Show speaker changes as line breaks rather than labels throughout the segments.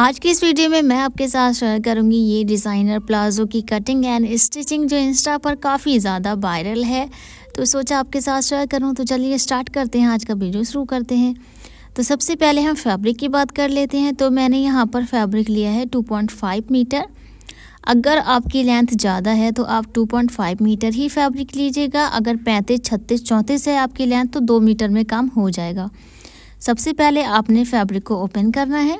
आज की इस वीडियो में मैं आपके साथ शेयर करूंगी ये डिज़ाइनर प्लाजो की कटिंग एंड स्टिचिंग जो इंस्टा पर काफ़ी ज़्यादा वायरल है तो सोचा आपके साथ शेयर करूं तो चलिए स्टार्ट करते हैं आज का वीडियो शुरू करते हैं तो सबसे पहले हम फैब्रिक की बात कर लेते हैं तो मैंने यहाँ पर फैब्रिक लिया है 2.5 मीटर अगर आपकी लेंथ ज़्यादा है तो आप 2.5 मीटर ही फैब्रिक लीजिएगा अगर पैंतीस छत्तीस चौंतीस है आपकी लेंथ तो दो मीटर में काम हो जाएगा सबसे पहले आपने फैब्रिक को ओपन करना है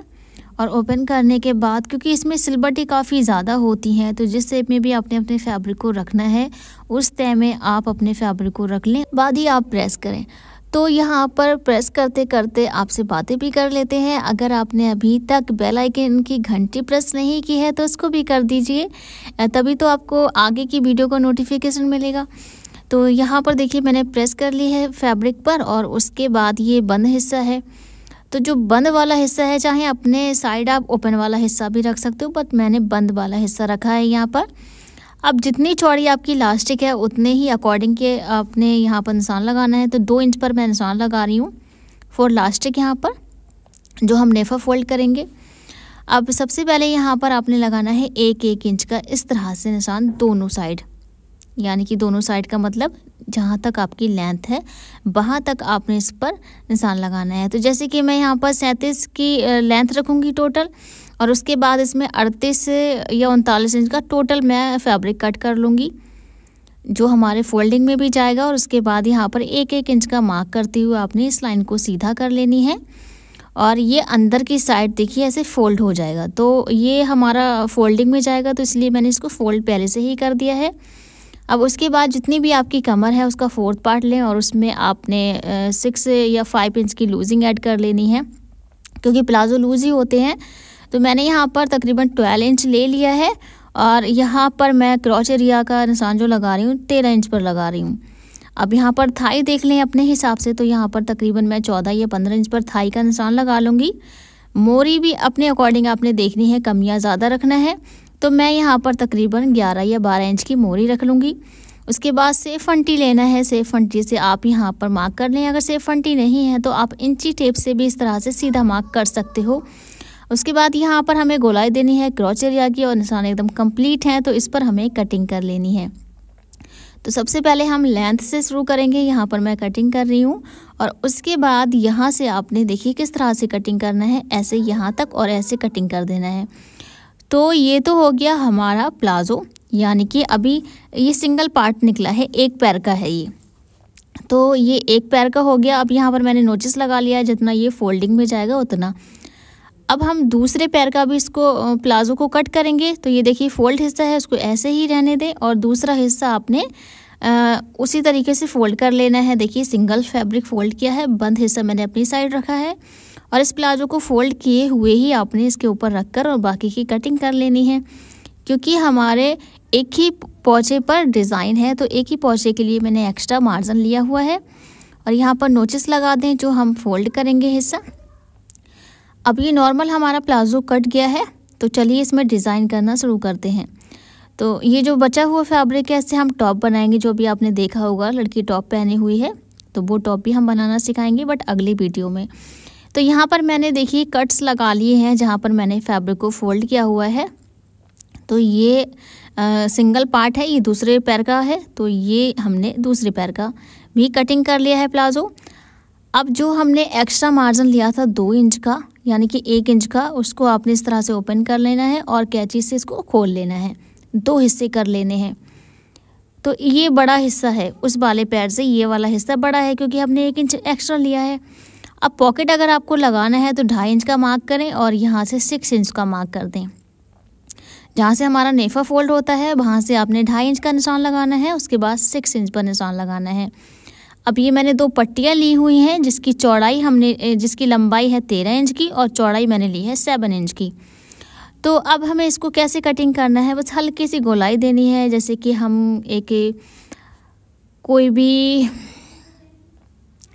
और ओपन करने के बाद क्योंकि इसमें सिलबटी काफ़ी ज़्यादा होती हैं तो जिस शेप में भी आपने अपने फैब्रिक को रखना है उस तय में आप अपने फैब्रिक को रख लें बाद ही आप प्रेस करें तो यहाँ पर प्रेस करते करते आपसे बातें भी कर लेते हैं अगर आपने अभी तक बेल आइकन की घंटी प्रेस नहीं की है तो उसको भी कर दीजिए तभी तो आपको आगे की वीडियो का नोटिफिकेशन मिलेगा तो यहाँ पर देखिए मैंने प्रेस कर ली है फैब्रिक पर और उसके बाद ये बंद हिस्सा है तो जो बंद वाला हिस्सा है चाहे अपने साइड आप ओपन वाला हिस्सा भी रख सकते हो बट मैंने बंद वाला हिस्सा रखा है यहाँ पर अब जितनी चौड़ी आपकी लास्टिक है उतने ही अकॉर्डिंग के आपने यहाँ पर निशान लगाना है तो दो इंच पर मैं निशान लगा रही हूँ फॉर लास्टिक यहाँ पर जो हम नेफा फोल्ड करेंगे अब सबसे पहले यहाँ पर आपने लगाना है एक एक इंच का इस तरह से निशान दोनों साइड यानी कि दोनों साइड का मतलब जहाँ तक आपकी लेंथ है वहाँ तक आपने इस पर निशान लगाना है तो जैसे कि मैं यहाँ पर सैंतीस की लेंथ रखूँगी टोटल और उसके बाद इसमें अड़तीस या उनतालीस इंच का टोटल मैं फैब्रिक कट कर लूँगी जो हमारे फोल्डिंग में भी जाएगा और उसके बाद यहाँ पर एक एक इंच का मार्क करते हुए आपने इस लाइन को सीधा कर लेनी है और ये अंदर की साइड देखिए ऐसे फोल्ड हो जाएगा तो ये हमारा फोल्डिंग में जाएगा तो इसलिए मैंने इसको फोल्ड पहले से ही कर दिया है अब उसके बाद जितनी भी आपकी कमर है उसका फोर्थ पार्ट लें और उसमें आपने सिक्स या फाइव इंच की लूजिंग ऐड कर लेनी है क्योंकि प्लाजो लूज ही होते हैं तो मैंने यहाँ पर तकरीबन ट्वेल्व इंच ले लिया है और यहाँ पर मैं क्रॉच एरिया का निशान जो लगा रही हूँ तेरह इंच पर लगा रही हूँ अब यहाँ पर थाई देख लें अपने हिसाब से तो यहाँ पर तकरीबन मैं चौदह या पंद्रह इंच पर थाई का निशान लगा लूँगी मोरी भी अपने अकॉर्डिंग आपने देखनी है कमियाँ ज़्यादा रखना है तो मैं यहाँ पर तकरीबन 11 या 12 इंच की मोरी रख लूँगी उसके बाद सेफ फंटी लेना है सेफ फंटी से आप यहाँ पर मार्क कर लें अगर सेफ फंटी नहीं है तो आप इंची टेप से भी इस तरह से सीधा मार्क कर सकते हो उसके बाद यहाँ पर हमें गोलाई देनी है क्रॉच एरिया की और निशान एकदम कंप्लीट हैं तो इस पर हमें कटिंग कर लेनी है तो सबसे पहले हम लेंथ से शुरू करेंगे यहाँ पर मैं कटिंग कर रही हूँ और उसके बाद यहाँ से आपने देखिए किस तरह से कटिंग करना है ऐसे यहाँ तक और ऐसे कटिंग कर देना है तो ये तो हो गया हमारा प्लाज़ो यानी कि अभी ये सिंगल पार्ट निकला है एक पैर का है ये तो ये एक पैर का हो गया अब यहाँ पर मैंने नोटिस लगा लिया है जितना ये फोल्डिंग में जाएगा उतना अब हम दूसरे पैर का भी इसको प्लाज़ो को कट करेंगे तो ये देखिए फोल्ड हिस्सा है उसको ऐसे ही रहने दें और दूसरा हिस्सा आपने आ, उसी तरीके से फ़ोल्ड कर लेना है देखिए सिंगल फैब्रिक फ़ोल्ड किया है बंद हिस्सा मैंने अपनी साइड रखा है और इस प्लाजो को फोल्ड किए हुए ही आपने इसके ऊपर रख कर और बाकी की कटिंग कर लेनी है क्योंकि हमारे एक ही पौचे पर डिज़ाइन है तो एक ही पौचे के लिए मैंने एक्स्ट्रा मार्जिन लिया हुआ है और यहाँ पर नोचेस लगा दें जो हम फोल्ड करेंगे हिस्सा अब ये नॉर्मल हमारा प्लाजो कट गया है तो चलिए इसमें डिज़ाइन करना शुरू करते हैं तो ये जो बचा हुआ फैब्रिक है इससे हम टॉप बनाएंगे जो भी आपने देखा होगा लड़की टॉप पहनी हुई है तो वो टॉप भी हम बनाना सिखाएंगे बट अगली वीडियो में तो यहाँ पर मैंने देखिए कट्स लगा लिए हैं जहाँ पर मैंने फैब्रिक को फोल्ड किया हुआ है तो ये आ, सिंगल पार्ट है ये दूसरे पैर का है तो ये हमने दूसरे पैर का भी कटिंग कर लिया है प्लाज़ो अब जो हमने एक्स्ट्रा मार्जिन लिया था दो इंच का यानी कि एक इंच का उसको आपने इस तरह से ओपन कर लेना है और कैची से इसको खोल लेना है दो हिस्से कर लेने हैं तो ये बड़ा हिस्सा है उस वाले पैर से ये वाला हिस्सा बड़ा है क्योंकि हमने एक इंच एक्स्ट्रा लिया है अब पॉकेट अगर आपको लगाना है तो ढाई इंच का मार्क करें और यहाँ से सिक्स इंच का मार्क कर दें जहाँ से हमारा नेफा फोल्ड होता है वहाँ से आपने ढाई इंच का निशान लगाना है उसके बाद सिक्स इंच पर निशान लगाना है अब ये मैंने दो पट्टियाँ ली हुई हैं जिसकी चौड़ाई हमने जिसकी लंबाई है तेरह इंच की और चौड़ाई मैंने ली है सेवन इंच की तो अब हमें इसको कैसे कटिंग करना है बस हल्की सी गोलाई देनी है जैसे कि हम एक कोई भी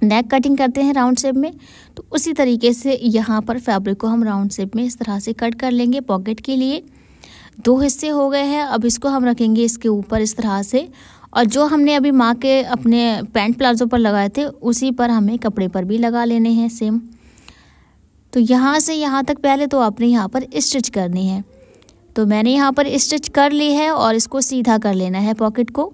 नेक कटिंग करते हैं राउंड शेप में तो उसी तरीके से यहाँ पर फैब्रिक को हम राउंड शेप में इस तरह से कट कर लेंगे पॉकेट के लिए दो हिस्से हो गए हैं अब इसको हम रखेंगे इसके ऊपर इस तरह से और जो हमने अभी माँ के अपने पैंट प्लाजो पर लगाए थे उसी पर हमें कपड़े पर भी लगा लेने हैं सेम तो यहाँ से यहाँ तक पहले तो आपने यहाँ पर स्टिच करनी है तो मैंने यहाँ पर स्टिच कर ली है और इसको सीधा कर लेना है पॉकेट को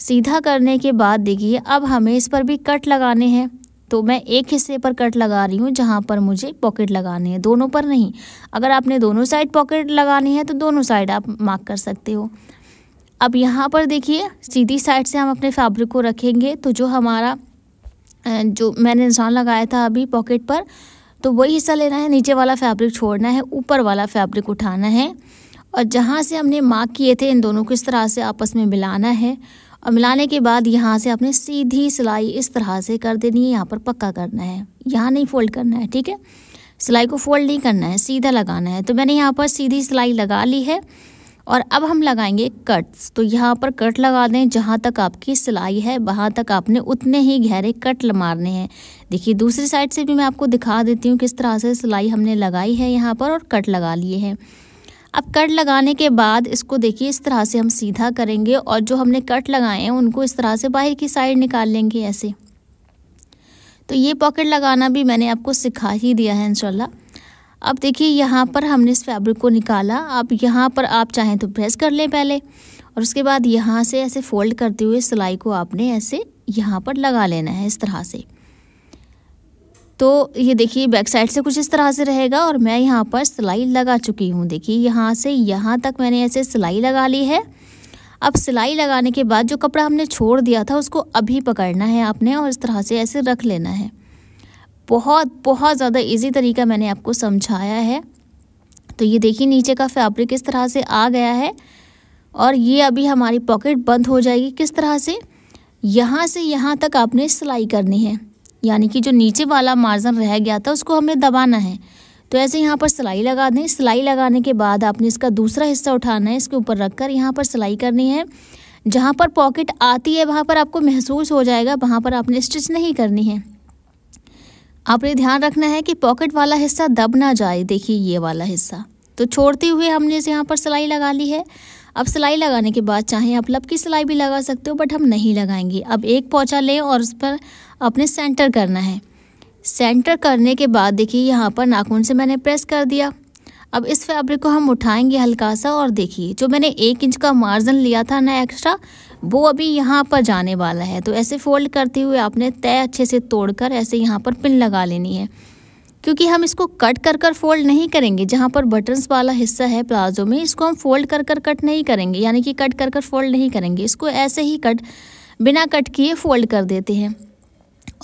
सीधा करने के बाद देखिए अब हमें इस पर भी कट लगाने हैं तो मैं एक हिस्से पर कट लगा रही हूँ जहाँ पर मुझे पॉकेट लगाने हैं दोनों पर नहीं अगर आपने दोनों साइड पॉकेट लगानी है तो दोनों साइड आप मार्क कर सकते हो अब यहाँ पर देखिए सीधी साइड से हम अपने फैब्रिक को रखेंगे तो जो हमारा जो मैंने निशान लगाया था अभी पॉकेट पर तो वही हिस्सा लेना है नीचे वाला फैब्रिक छोड़ना है ऊपर वाला फैब्रिक उठाना है और जहाँ से हमने मार्क किए थे इन दोनों को इस तरह से आपस में मिलाना है और मिलाने के बाद यहाँ से आपने सीधी सिलाई इस तरह से कर देनी है यहाँ पर पक्का करना है यहाँ नहीं फोल्ड करना है ठीक है सिलाई को फोल्ड नहीं करना है सीधा लगाना है तो मैंने यहाँ पर सीधी सिलाई लगा ली है और अब हम लगाएंगे कट्स तो यहाँ पर कट लगा दें जहाँ तक आपकी सिलाई है वहाँ तक आपने उतने ही गहरे कट मारने हैं देखिए दूसरी साइड से भी मैं आपको दिखा देती हूँ किस तरह से सिलाई हमने लगाई है यहाँ पर और कट लगा लिए हैं अब कट लगाने के बाद इसको देखिए इस तरह से हम सीधा करेंगे और जो हमने कट लगाए हैं उनको इस तरह से बाहर की साइड निकाल लेंगे ऐसे तो ये पॉकेट लगाना भी मैंने आपको सिखा ही दिया है इंशाल्लाह अब देखिए यहाँ पर हमने इस फैब्रिक को निकाला अब यहाँ पर आप चाहें तो प्रेस कर लें पहले और उसके बाद यहाँ से ऐसे फोल्ड करते हुए सिलाई को आपने ऐसे यहाँ पर लगा लेना है इस तरह से तो ये देखिए बैक साइड से कुछ इस तरह से रहेगा और मैं यहाँ पर सिलाई लगा चुकी हूँ देखिए यहाँ से यहाँ तक मैंने ऐसे सिलाई लगा ली है अब सिलाई लगाने के बाद जो कपड़ा हमने छोड़ दिया था उसको अभी पकड़ना है आपने और इस तरह से ऐसे रख लेना है बहुत बहुत ज़्यादा इजी तरीका मैंने आपको समझाया है तो ये देखिए नीचे का फैब्रिक इस तरह से आ गया है और ये अभी हमारी पॉकेट बंद हो जाएगी किस तरह से यहाँ से यहाँ तक आपने सिलाई करनी है यानी कि जो नीचे वाला मार्जन रह गया था उसको हमें दबाना है तो ऐसे यहाँ पर सिलाई लगा दें सिलाई लगाने के बाद आपने इसका दूसरा हिस्सा उठाना है इसके ऊपर रख कर यहाँ पर सिलाई करनी है जहाँ पर पॉकेट आती है वहाँ पर आपको महसूस हो जाएगा वहाँ पर आपने स्टिच नहीं करनी है आपने ध्यान रखना है कि पॉकेट वाला हिस्सा दब ना जाए देखिए ये वाला हिस्सा तो छोड़ते हुए हमने इसे यहाँ पर सिलाई लगा ली है अब सिलाई लगाने के बाद चाहे आप लब की सिलाई भी लगा सकते हो बट हम नहीं लगाएंगे अब एक पोचा लें और उस पर अपने सेंटर करना है सेंटर करने के बाद देखिए यहाँ पर नाखून से मैंने प्रेस कर दिया अब इस फैब्रिक को हम उठाएंगे हल्का सा और देखिए जो मैंने एक इंच का मार्जिन लिया था ना एक्स्ट्रा वो अभी यहाँ पर जाने वाला है तो ऐसे फोल्ड करते हुए आपने तय अच्छे से तोड़कर ऐसे यहाँ पर पिन लगा लेनी है क्योंकि हम इसको कट कर कर फोल्ड नहीं करेंगे जहाँ पर बटन्स वाला हिस्सा है प्लाजो में इसको हम फोल्ड कर कर कट नहीं करेंगे यानी कि कट कर कर फोल्ड नहीं करेंगे इसको ऐसे ही कट बिना कट किए फोल्ड कर देते हैं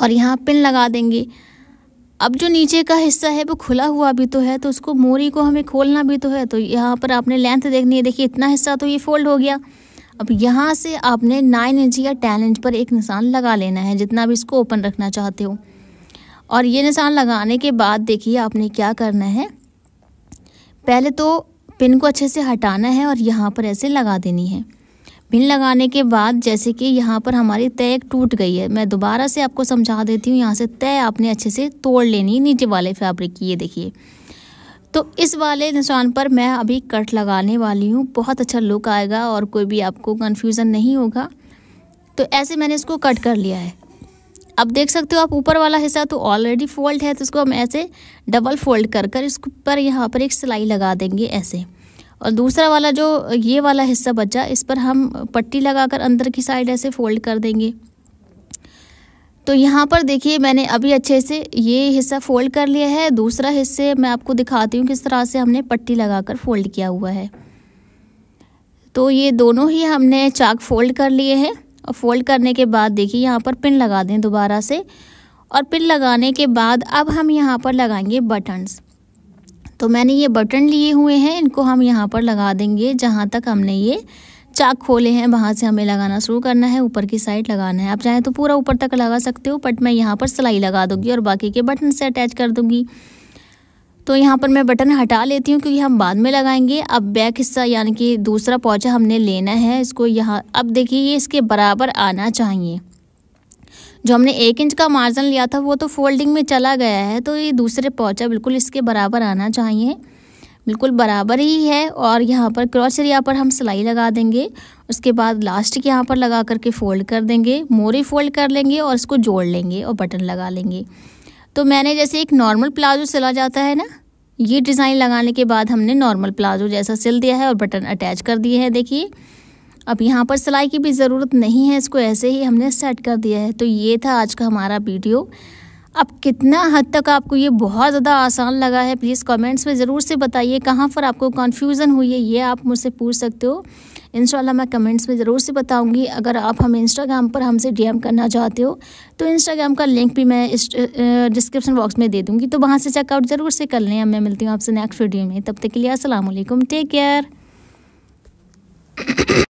और यहाँ पिन लगा देंगे अब जो नीचे का हिस्सा है वो खुला हुआ भी तो है तो उसको मोरी को हमें खोलना भी तो है तो यहाँ पर आपने लेंथ देखनी है देखिए इतना हिस्सा तो ये फोल्ड हो गया अब यहाँ से आपने नाइन इंच या टेन इंच पर एक निशान लगा लेना है जितना भी इसको ओपन रखना चाहते हो और ये निशान लगाने के बाद देखिए आपने क्या करना है पहले तो पिन को अच्छे से हटाना है और यहाँ पर ऐसे लगा देनी है पिन लगाने के बाद जैसे कि यहाँ पर हमारी तय टूट गई है मैं दोबारा से आपको समझा देती हूँ यहाँ से तय आपने अच्छे से तोड़ लेनी है नीचे वाले फैब्रिक की ये देखिए तो इस वाले निशान पर मैं अभी कट लगाने वाली हूँ बहुत अच्छा लुक आएगा और कोई भी आपको कन्फ्यूज़न नहीं होगा तो ऐसे मैंने इसको कट कर लिया है अब देख सकते हो आप ऊपर वाला हिस्सा तो ऑलरेडी फोल्ड है तो इसको हम ऐसे डबल फोल्ड कर कर इसके पर यहाँ पर एक सिलाई लगा देंगे ऐसे और दूसरा वाला जो ये वाला हिस्सा बचा इस पर हम पट्टी लगाकर अंदर की साइड ऐसे फोल्ड कर देंगे तो यहाँ पर देखिए मैंने अभी अच्छे से ये हिस्सा फोल्ड कर लिया है दूसरा हिस्से मैं आपको दिखाती हूँ किस तरह से हमने पट्टी लगाकर फोल्ड किया हुआ है तो ये दोनों ही हमने चाक फोल्ड कर लिए हैं और फोल्ड करने के बाद देखिए यहाँ पर पिन लगा दें दोबारा से और पिन लगाने के बाद अब हम यहाँ पर लगाएंगे बटन्स तो मैंने ये बटन लिए हुए हैं इनको हम यहाँ पर लगा देंगे जहाँ तक हमने ये चाक खोले हैं वहाँ से हमें लगाना शुरू करना है ऊपर की साइड लगाना है आप चाहें तो पूरा ऊपर तक लगा सकते हो बट मैं यहाँ पर सिलाई लगा दूँगी और बाकी के बटन से अटैच कर दूँगी तो यहाँ पर मैं बटन हटा लेती हूँ क्योंकि हम बाद में लगाएंगे अब बैक हिस्सा यानी कि दूसरा पौचा हमने लेना है इसको यहाँ अब देखिए ये इसके बराबर आना चाहिए जो हमने एक इंच का मार्जिन लिया था वो तो फोल्डिंग में चला गया है तो ये दूसरे पौचा बिल्कुल इसके बराबर आना चाहिए बिल्कुल बराबर ही है और यहाँ पर क्रॉस एरिया पर हम सिलाई लगा देंगे उसके बाद लास्ट के यहाँ पर लगा करके फ़ोल्ड कर देंगे मोरी फोल्ड कर लेंगे और इसको जोड़ लेंगे और बटन लगा लेंगे तो मैंने जैसे एक नॉर्मल प्लाजो सिला जाता है ना ये डिज़ाइन लगाने के बाद हमने नॉर्मल प्लाजो जैसा सिल दिया है और बटन अटैच कर दिए हैं देखिए अब यहाँ पर सिलाई की भी ज़रूरत नहीं है इसको ऐसे ही हमने सेट कर दिया है तो ये था आज का हमारा वीडियो अब कितना हद तक आपको ये बहुत ज़्यादा आसान लगा है प्लीज़ कमेंट्स में ज़रूर से बताइए कहाँ पर आपको कन्फ्यूज़न हुई है ये आप मुझसे पूछ सकते हो इन मैं कमेंट्स में ज़रूर से बताऊँगी अगर आप हमें इंस्टाग्राम पर हमसे एम करना चाहते हो तो इंस्टाग्राम का लिंक भी मैं इस डिस्क्रिप्शन बॉक्स में दे दूँगी तो वहाँ से चेकआउट ज़रूर से कर लें मैं मिलती हूँ आपसे नेक्स्ट वीडियो में तब तक के लिए असलम टेक केयर